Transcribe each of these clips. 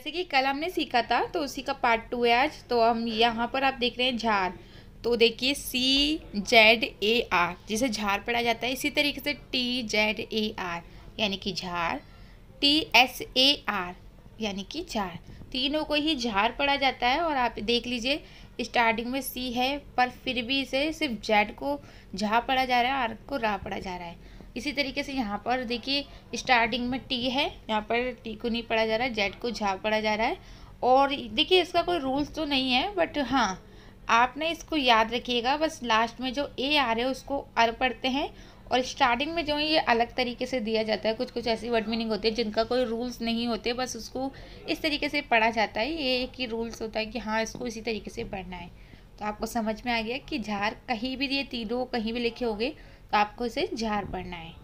जैसे कि कल हमने सीखा था तो उसी का पार्ट टू है आज तो हम यहाँ पर आप देख रहे हैं झार तो देखिए सी जेड ए आर जिसे झार पढ़ा जाता है इसी तरीके से टी जेड ए आर यानी कि झार टी एस ए आर यानी कि झार तीनों को ही झार पढ़ा जाता है और आप देख लीजिए स्टार्टिंग में सी है पर फिर भी इसे सिर्फ जेड को झा पढ़ा जा रहा है आर को रा पढ़ा जा रहा है इसी तरीके से यहाँ पर देखिए स्टार्टिंग में टी है यहाँ पर टी को नहीं पढ़ा जा रहा है जेड को झा पढ़ा जा रहा है और देखिए इसका कोई रूल्स तो नहीं है बट हाँ आपने इसको याद रखिएगा बस लास्ट में जो ए आ रहे हो उसको अर पढ़ते हैं और स्टार्टिंग में जो है ये अलग तरीके से दिया जाता है कुछ कुछ ऐसी वर्ड मीनिंग होती है जिनका कोई रूल्स नहीं होते बस उसको इस तरीके से पढ़ा जाता है ये एक ही रूल्स होता है कि हाँ इसको इसी तरीके से पढ़ना है तो आपको समझ में आ गया कि झार कहीं भी ये तीनों कहीं भी लिखे होंगे आपको इसे झार पड़ना है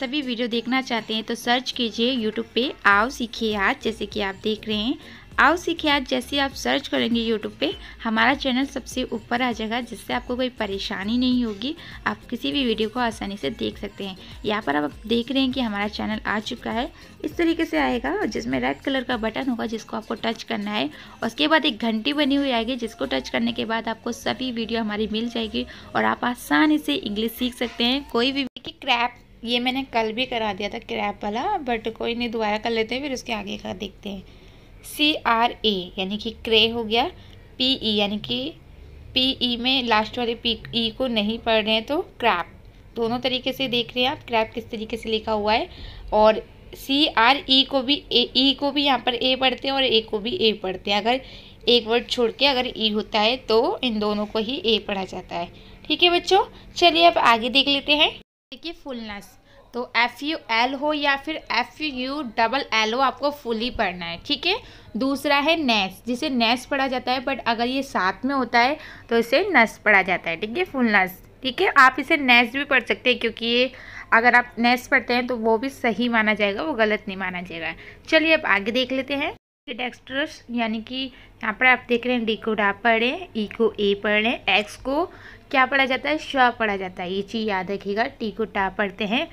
सभी वीडियो देखना चाहते हैं तो सर्च कीजिए यूट्यूब पे आओ सीखिए आज जैसे कि आप देख रहे हैं आओ सीखे आज जैसे आप सर्च करेंगे यूट्यूब पे हमारा चैनल सबसे ऊपर आ जाएगा जिससे आपको कोई परेशानी नहीं होगी आप किसी भी वीडियो को आसानी से देख सकते हैं यहाँ पर आप देख रहे हैं कि हमारा चैनल आ चुका है इस तरीके से आएगा जिसमें रेड कलर का बटन होगा जिसको आपको टच करना है उसके बाद एक घंटी बनी हुई आएगी जिसको टच करने के बाद आपको सभी वीडियो हमारी मिल जाएगी और आप आसानी से इंग्लिश सीख सकते हैं कोई भी क्रैप ये मैंने कल भी करा दिया था क्रैप वाला बट कोई नहीं दोबारा कर लेते हैं फिर उसके आगे का देखते हैं सी आर ए यानी कि क्रे हो गया पी ई e, यानी कि पी ई e में लास्ट वाले पी ई e को नहीं पढ़ रहे हैं तो क्रैप दोनों तरीके से देख रहे हैं आप क्रैप किस तरीके से लिखा हुआ है और सी आर ई को भी ए ई को भी यहाँ पर ए पढ़ते हैं और ए को भी ए पढ़ते हैं अगर एक वर्ड छोड़ के अगर ई होता है तो इन दोनों को ही ए पढ़ा जाता है ठीक है बच्चों चलिए अब आगे देख लेते हैं देखिए फुलनेस तो एफ़ यू एल हो या फिर एफ़ यू डबल एल हो आपको फुली पढ़ना है ठीक है दूसरा है नेस जिसे नेस पढ़ा जाता है बट अगर ये साथ में होता है तो इसे नस पढ़ा जाता है ठीक है फुलनेस ठीक है आप इसे नेस भी पढ़ सकते हैं क्योंकि ये अगर आप नेस पढ़ते हैं तो वो भी सही माना जाएगा वो गलत नहीं माना जाएगा चलिए अब आगे देख लेते हैं डेक्स्ट्रस यानी कि यहाँ पर आप देख रहे हैं डी को डा पढ़े ई e को ए पढ़े एक्स को क्या पढ़ा जाता है श पढ़ा जाता है ये चीज़ याद रखिएगा टी को टा पढ़ते हैं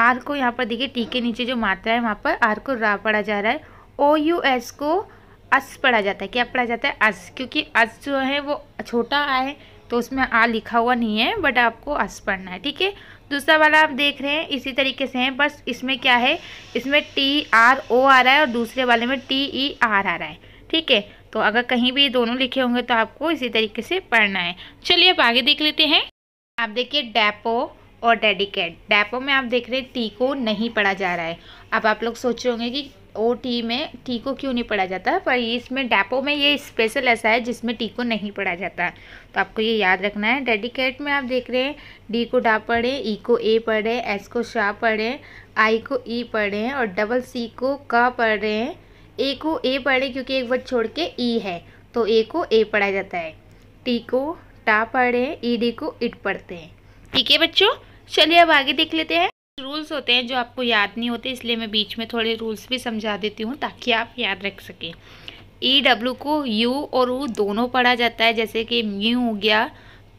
आर को यहाँ पर देखिए टी के नीचे जो मात्रा है वहाँ पर आर को रा पढ़ा जा रहा है ओ यू एस को अस पढ़ा जाता है क्या पढ़ा जाता है अस क्योंकि अस जो है वो छोटा आ है तो उसमें आ लिखा हुआ नहीं है बट आपको अस पढ़ना है ठीक है दूसरा वाला आप देख रहे हैं इसी तरीके से हैं बस इसमें क्या है इसमें टी आर ओ आ रहा है और दूसरे वाले में टी ई आर आ रहा है ठीक है तो अगर कहीं भी दोनों लिखे होंगे तो आपको इसी तरीके से पढ़ना है चलिए अब आगे देख लेते हैं आप देखिए डैपो और डेडिकेट डैपो में आप देख रहे हैं टी को नहीं पढ़ा जा रहा है अब आप लोग सोच रहे होंगे कि ओ टी में टी को क्यों नहीं पढ़ा जाता पर इसमें डैपो में ये स्पेशल ऐसा है जिसमें टी को नहीं पढ़ा जाता तो आपको ये याद रखना है डेडिकेट में आप देख रहे हैं डी को डा पढ़े ई e को ए पढ़े एस को शा पढ़े आई को ई e पढ़े और डबल सी को का पढ़ रहे हैं ए को ए पढ़े क्योंकि एक वर्ड छोड़ के ई e है तो ए को ए पढ़ा जाता है टी को टा पढ़े ई डी को इट पढ़ते हैं ठीक है बच्चों चलिए अब आगे देख लेते हैं रूल्स होते हैं जो आपको याद नहीं होते इसलिए मैं बीच में थोड़े रूल्स भी समझा देती हूँ ताकि आप याद रख सकें ई e डब्ल्यू को यू और ऊ दोनों पढ़ा जाता है जैसे कि म्यू हो गया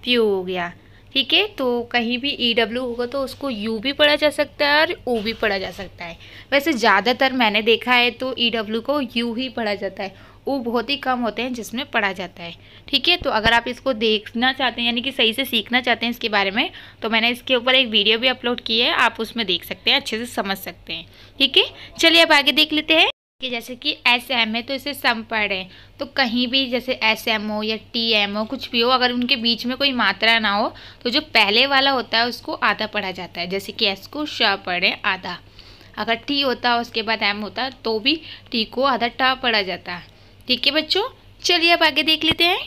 प्यू हो गया ठीक है तो कहीं भी ई e डब्ल्यू होगा तो उसको यू भी पढ़ा जा सकता है और ओ भी पढ़ा जा सकता है वैसे ज़्यादातर मैंने देखा है तो ई e डब्ल्यू को यू ही पढ़ा जाता है वो बहुत ही कम होते हैं जिसमें पढ़ा जाता है ठीक है तो अगर आप इसको देखना चाहते हैं यानी कि सही से सीखना चाहते हैं इसके बारे में तो मैंने इसके ऊपर एक वीडियो भी अपलोड की है आप उसमें देख सकते हैं अच्छे से समझ सकते हैं ठीक है चलिए अब आगे देख लेते हैं कि जैसे कि एस एम है तो इसे सम है तो कहीं भी जैसे एस एम हो या टी एम हो कुछ भी हो अगर उनके बीच में कोई मात्रा ना हो तो जो पहले वाला होता है उसको आधा पढ़ा जाता है जैसे कि एस को श पढ़े आधा अगर टी होता है उसके बाद एम होता तो भी टी को आधा ट पढ़ा जाता है ठीक है बच्चों चलिए अब आगे देख लेते हैं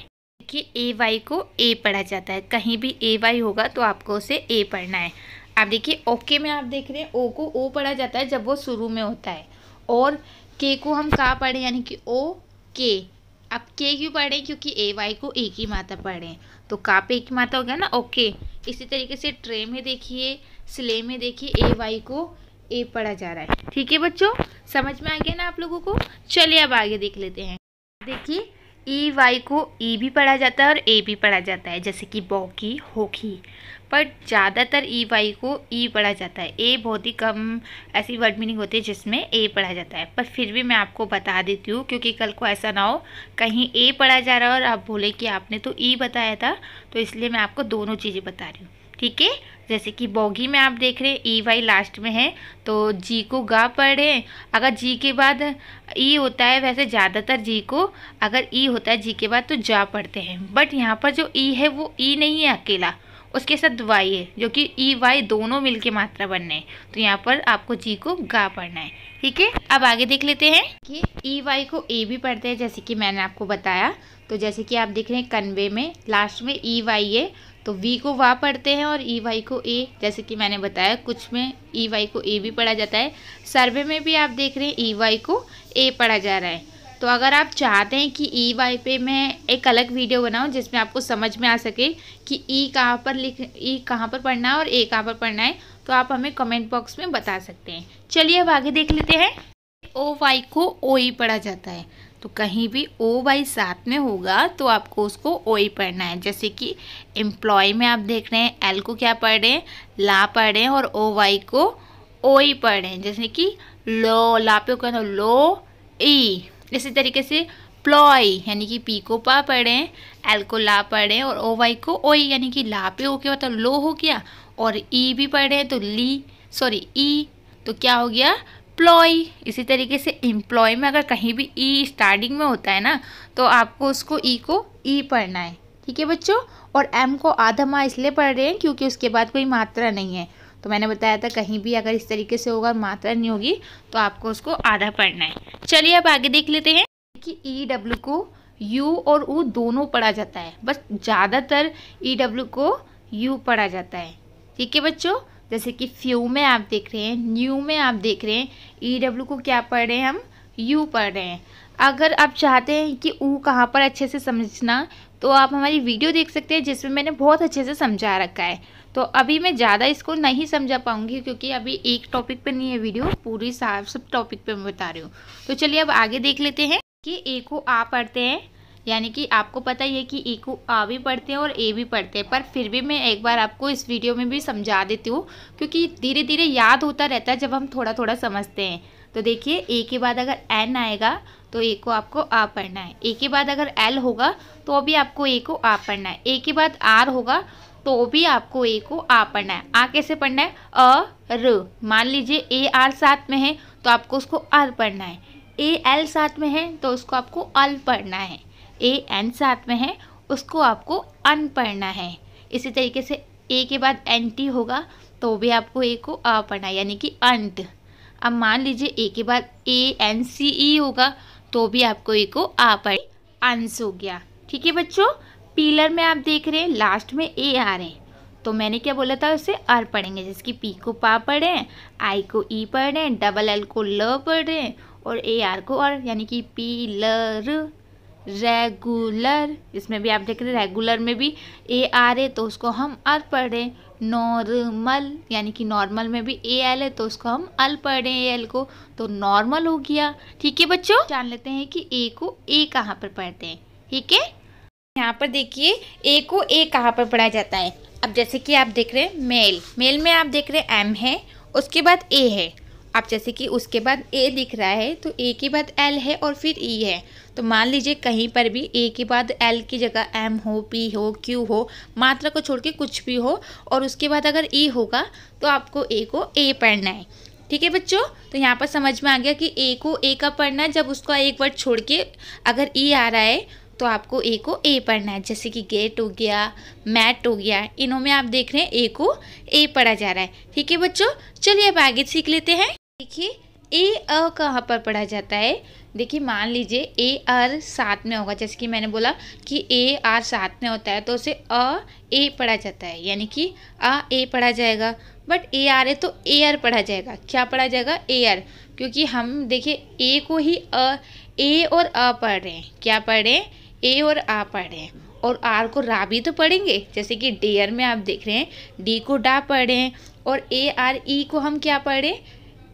देखिए ए वाई को ए पढ़ा जाता है कहीं भी ए वाई होगा तो आपको उसे ए पढ़ना है आप देखिए ओके में आप देख रहे हैं ओ को ओ पढ़ा जाता है जब वो शुरू में होता है और के को हम कहाँ पढ़ें यानी कि ओ के अब के क्यों पढ़ें क्योंकि ए वाई को ए की माता पढ़ें तो का पे एक माता हो गया ना ओके इसी तरीके से ट्रे में देखिए स्ले में देखिए ए वाई को ए पढ़ा जा रहा है ठीक है बच्चों समझ में आ गया ना आप लोगों को चलिए अब आगे देख लेते हैं देखिए ई वाई को ई भी पढ़ा जाता है और ए भी पढ़ा जाता है जैसे कि बॉकी होकी पर ज़्यादातर ई वाई को ई पढ़ा जाता है ए बहुत ही कम ऐसी वर्ड मीनिंग होती है जिसमें ए पढ़ा जाता है पर फिर भी मैं आपको बता देती हूँ क्योंकि कल को ऐसा ना हो कहीं ए पढ़ा जा रहा हो और आप बोले कि आपने तो ई बताया था तो इसलिए मैं आपको दोनों चीज़ें बता रही हूँ ठीक है जैसे कि बोगी में आप देख रहे हैं ई वाई लास्ट में है तो जी को गा पढ़े अगर जी के बाद ई e होता है वैसे ज़्यादातर जी को अगर ई e होता है जी के बाद तो जा पढ़ते हैं बट यहाँ पर जो ई e है वो ई नहीं है अकेला उसके साथ वाई है जो कि ई वाई दोनों मिल के मात्रा बनने हैं तो यहाँ पर आपको जी को गा पढ़ना है ठीक है अब आगे देख लेते हैं कि ई वाई को ए भी पढ़ते हैं जैसे कि मैंने आपको बताया तो जैसे कि आप देख रहे हैं कन्वे में लास्ट में ई वाई है तो वी को वा पढ़ते हैं और ई e वाई को ए जैसे कि मैंने बताया कुछ में ई e वाई को ए भी पढ़ा जाता है सर्वे में भी आप देख रहे हैं ई e वाई को ए पढ़ा जा रहा है तो अगर आप चाहते हैं कि ई वाई पे मैं एक अलग वीडियो बनाऊं जिसमें आपको समझ में आ सके कि ई कहाँ पर लिख ई कहाँ पर पढ़ना है और ए कहाँ पर पढ़ना है तो आप हमें कमेंट बॉक्स में बता सकते हैं चलिए अब आगे देख लेते हैं ओ वाई को ओ ई पढ़ा जाता है तो कहीं भी ओ बाई साथ में होगा तो आपको उसको ओ ही पढ़ना है जैसे कि एम्प्लॉय में आप देख रहे हैं एल को क्या पढ़ रहे हैं ला पढ़ रहे हैं और ओ वाई को ओ ही पढ़ रहे हैं जैसे कि लो ला पे कहना तो लो ई e। इसी तरीके से प्लॉय यानी कि पी को पा पढ़े एल को ला पढ़े और ओ वाई को ओ यानी कि ला पे हो गया मतलब लो हो गया और ई e भी पढ़े तो ली सॉरी ई e। तो क्या हो गया एम्प्लॉय इसी तरीके से एम्प्लॉय में अगर कहीं भी ई e स्टार्टिंग में होता है ना तो आपको उसको ई e को ई e पढ़ना है ठीक है बच्चों और एम को आधा माँ इसलिए पढ़ रहे हैं क्योंकि उसके बाद कोई मात्रा नहीं है तो मैंने बताया था कहीं भी अगर इस तरीके से होगा मात्रा नहीं होगी तो आपको उसको आधा पढ़ना है चलिए अब आगे देख लेते हैं कि ई डब्ल्यू को यू और ऊ दोनों पढ़ा जाता है बस ज़्यादातर ई डब्ल्यू को यू पढ़ा जाता है ठीक है बच्चों जैसे कि फ्यू में आप देख रहे हैं न्यू में आप देख रहे हैं ई e डब्ल्यू को क्या पढ़ रहे हैं हम यू पढ़ रहे हैं अगर आप चाहते हैं कि ऊ कहाँ पर अच्छे से समझना तो आप हमारी वीडियो देख सकते हैं जिसमें मैंने बहुत अच्छे से समझा रखा है तो अभी मैं ज़्यादा इसको नहीं समझा पाऊँगी क्योंकि अभी एक टॉपिक पर नहीं है वीडियो पूरी सब टॉपिक पर मैं बता रही हूँ तो चलिए अब आगे देख लेते हैं कि ए को आ पढ़ते हैं यानी कि आपको पता ही है कि ई को आ भी पढ़ते हैं और ए भी पढ़ते हैं पर फिर भी मैं एक बार आपको इस वीडियो में भी समझा देती हूँ क्योंकि धीरे धीरे याद होता रहता है जब हम थोड़ा थोड़ा समझते हैं तो देखिए ए के बाद अगर एन आएगा तो ए को आपको आ पढ़ना है ए के बाद अगर एल तो होगा तो भी आपको ए को आ पढ़ना है ए के बाद आर होगा तो भी आपको ए को आ पढ़ना है आ कैसे पढ़ना है अ र मान लीजिए ए आर साथ में है तो आपको उसको आर पढ़ना है ए एल साथ में है तो उसको आपको अल पढ़ना है ए एन साथ में है उसको आपको अन पढ़ना है इसी तरीके से ए के बाद एन टी होगा तो भी आपको ए को अ पढ़ना है यानी कि अंत अब मान लीजिए ए के बाद ए एन सी ई होगा तो भी आपको ए को आ पढ़ अंश हो गया ठीक है बच्चों पीलर में आप देख रहे हैं लास्ट में ए आ रहे हैं तो मैंने क्या बोला था उसे आर पढ़ेंगे जिसकी पी को पा पढ़े आई को ई पढ़ें डबल एल को ल पढ़ें और ए आर को और यानी कि पी लर रेगुलर इसमें भी आप देख रहे हैं रेगुलर में भी ए आर है तो उसको हम अर पढ़ें नॉर्मल यानी कि नॉर्मल में भी ए एल है तो उसको हम अल पढ़ें ए एल को तो नॉर्मल हो गया ठीक है बच्चों जान लेते हैं कि ए को ए कहाँ पर पढ़ते हैं ठीक है यहाँ पर देखिए ए को ए कहाँ पर पढ़ा जाता है अब जैसे कि आप देख रहे हैं मेल मेल में आप देख रहे हैं एम है उसके बाद ए है अब जैसे कि उसके बाद ए दिख रहा है तो ए के बाद एल है और फिर ई e है तो मान लीजिए कहीं पर भी ए के बाद एल की जगह एम हो पी हो क्यू हो मात्रा को छोड़ के कुछ भी हो और उसके बाद अगर ई e होगा तो आपको ए को ए पढ़ना है ठीक है बच्चों तो यहाँ पर समझ में आ गया कि ए को ए का पढ़ना है जब उसका एक वर्ड छोड़ के अगर ई e आ रहा है तो आपको ए को ए पढ़ना है जैसे कि गेट हो गया मैट हो गया इन्हों में आप देख रहे हैं ए को ए पढ़ा जा रहा है ठीक है बच्चों चलिए अब आगे सीख लेते हैं देखिए ए अ कहाँ पर पढ़ा जाता है देखिए मान लीजिए ए आर साथ में होगा जैसे कि मैंने बोला कि ए आर साथ में होता है तो उसे अ ए पढ़ा जाता है यानी कि अ ए पढ़ा जाएगा बट ए आर है तो ए आर पढ़ा जाएगा क्या पढ़ा जाएगा ए आर क्योंकि हम देखिए ए को ही अ ए और अ पढ़ रहे हैं क्या पढ़ रहे हैं ए और आ पढ़ रहे हैं और आर को रा भी तो पढ़ेंगे जैसे कि डेयर में आप देख रहे हैं डी को डा पढ़ रहे हैं और ए आर ई को हम क्या पढ़ें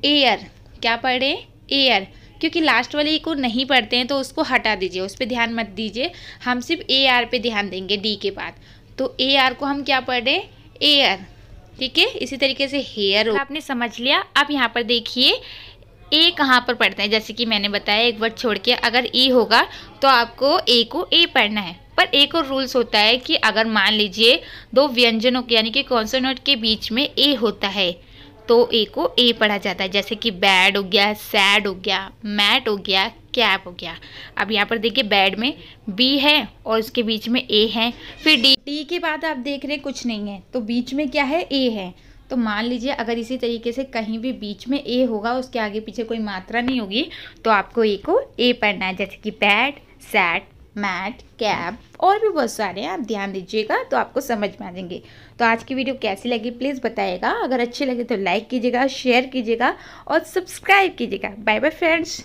एयर क्या पढ़ें एयर क्योंकि लास्ट वाले को नहीं पढ़ते हैं तो उसको हटा दीजिए उस पर ध्यान मत दीजिए हम सिर्फ ए आर पे ध्यान देंगे डी के बाद तो ए आर को हम क्या पढ़ें एयर ठीक है इसी तरीके से हेयर आपने समझ लिया अब यहाँ पर देखिए ए कहाँ पर पढ़ते हैं जैसे कि मैंने बताया एक वर्ड छोड़ के अगर ई e होगा तो आपको ए को ए पढ़ना है पर एक और रूल्स होता है कि अगर मान लीजिए दो व्यंजनों के यानी कि कॉन्सोनेंट के बीच में ए होता है तो ए को ए पढ़ा जाता है जैसे कि बैड हो गया सैड हो गया मैट हो गया कैप हो गया अब यहाँ पर देखिए बैड में बी है और उसके बीच में ए है फिर डी डी के बाद आप देख रहे हैं कुछ नहीं है तो बीच में क्या है ए है तो मान लीजिए अगर इसी तरीके से कहीं भी बीच में ए होगा उसके आगे पीछे कोई मात्रा नहीं होगी तो आपको ए को ए पढ़ना है जैसे कि बैड सैड मैट कैप और भी बहुत सारे हैं आप ध्यान दीजिएगा तो आपको समझ में आ जाएंगे तो आज की वीडियो कैसी लगी प्लीज़ बताइएगा अगर अच्छी लगी तो लाइक कीजिएगा शेयर कीजिएगा और सब्सक्राइब कीजिएगा बाय बाय फ्रेंड्स